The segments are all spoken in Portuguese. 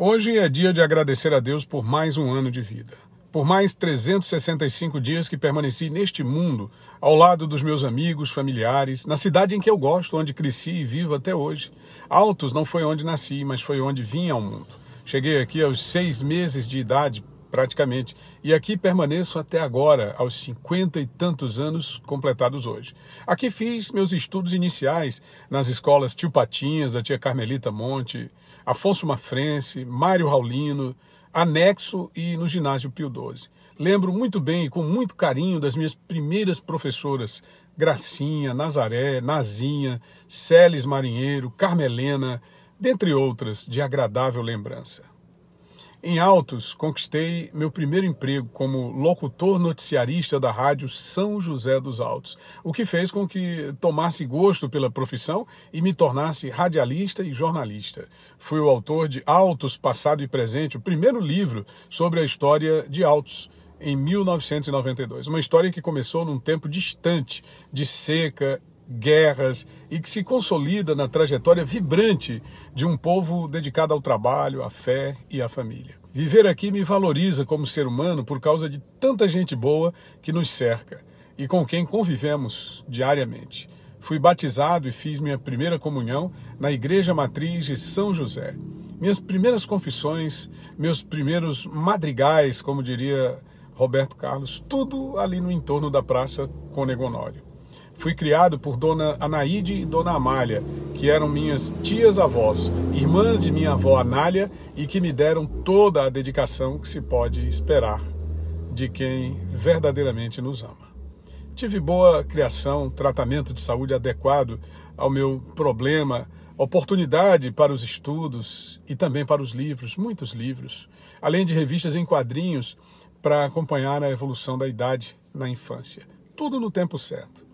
Hoje é dia de agradecer a Deus por mais um ano de vida, por mais 365 dias que permaneci neste mundo, ao lado dos meus amigos, familiares, na cidade em que eu gosto, onde cresci e vivo até hoje. Altos não foi onde nasci, mas foi onde vim ao mundo. Cheguei aqui aos seis meses de idade, praticamente, e aqui permaneço até agora, aos cinquenta e tantos anos completados hoje. Aqui fiz meus estudos iniciais nas escolas Tio Patinhas, da tia Carmelita Monte, Afonso Mafrense, Mário Raulino, anexo e no ginásio Pio XII. Lembro muito bem e com muito carinho das minhas primeiras professoras, Gracinha, Nazaré, Nazinha, Celes Marinheiro, Carmelena, dentre outras de agradável lembrança. Em Altos, conquistei meu primeiro emprego como locutor noticiarista da rádio São José dos Altos, o que fez com que tomasse gosto pela profissão e me tornasse radialista e jornalista. Fui o autor de Altos, Passado e Presente, o primeiro livro sobre a história de Altos em 1992. Uma história que começou num tempo distante de seca guerras e que se consolida na trajetória vibrante de um povo dedicado ao trabalho, à fé e à família. Viver aqui me valoriza como ser humano por causa de tanta gente boa que nos cerca e com quem convivemos diariamente. Fui batizado e fiz minha primeira comunhão na Igreja Matriz de São José. Minhas primeiras confissões, meus primeiros madrigais, como diria Roberto Carlos, tudo ali no entorno da Praça Conegonório. Fui criado por Dona Anaíde e Dona Amália, que eram minhas tias-avós, irmãs de minha avó Anália e que me deram toda a dedicação que se pode esperar de quem verdadeiramente nos ama. Tive boa criação, tratamento de saúde adequado ao meu problema, oportunidade para os estudos e também para os livros, muitos livros, além de revistas em quadrinhos para acompanhar a evolução da idade na infância. Tudo no tempo certo.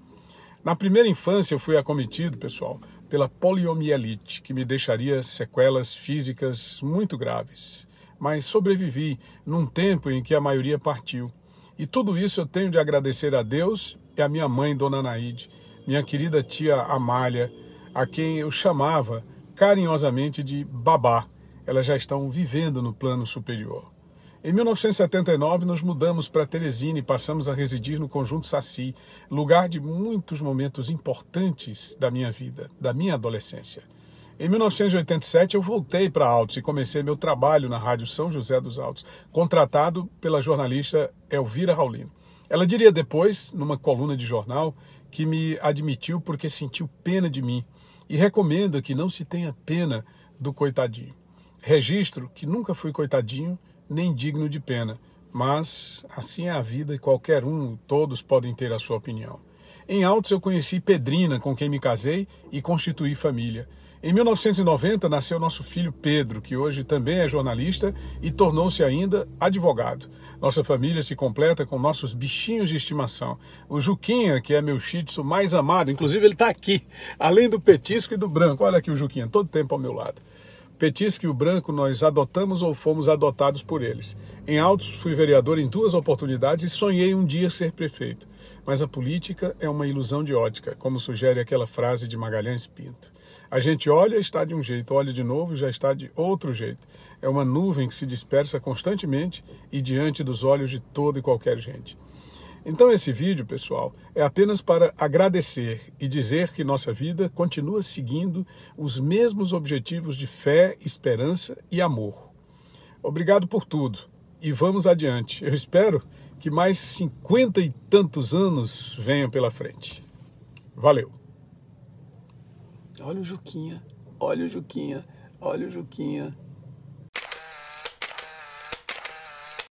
Na primeira infância eu fui acometido, pessoal, pela poliomielite, que me deixaria sequelas físicas muito graves. Mas sobrevivi num tempo em que a maioria partiu. E tudo isso eu tenho de agradecer a Deus e à minha mãe, Dona Naide, minha querida tia Amália, a quem eu chamava carinhosamente de babá. Elas já estão vivendo no plano superior. Em 1979, nós mudamos para Teresina e passamos a residir no Conjunto Saci, lugar de muitos momentos importantes da minha vida, da minha adolescência. Em 1987, eu voltei para Altos e comecei meu trabalho na Rádio São José dos Altos, contratado pela jornalista Elvira Raulino. Ela diria depois, numa coluna de jornal, que me admitiu porque sentiu pena de mim e recomenda que não se tenha pena do coitadinho. Registro que nunca fui coitadinho nem digno de pena. Mas assim é a vida e qualquer um, todos podem ter a sua opinião. Em Altos eu conheci Pedrina, com quem me casei e constituí família. Em 1990 nasceu nosso filho Pedro, que hoje também é jornalista e tornou-se ainda advogado. Nossa família se completa com nossos bichinhos de estimação. O Juquinha, que é meu shih mais amado, inclusive ele está aqui, além do petisco e do branco. Olha aqui o Juquinha, todo tempo ao meu lado. Petisco e o Branco nós adotamos ou fomos adotados por eles. Em altos fui vereador em duas oportunidades e sonhei um dia ser prefeito. Mas a política é uma ilusão de ótica, como sugere aquela frase de Magalhães Pinto. A gente olha e está de um jeito, olha de novo e já está de outro jeito. É uma nuvem que se dispersa constantemente e diante dos olhos de toda e qualquer gente. Então, esse vídeo, pessoal, é apenas para agradecer e dizer que nossa vida continua seguindo os mesmos objetivos de fé, esperança e amor. Obrigado por tudo e vamos adiante. Eu espero que mais cinquenta e tantos anos venham pela frente. Valeu! Olha o Juquinha, olha o Juquinha, olha o Juquinha.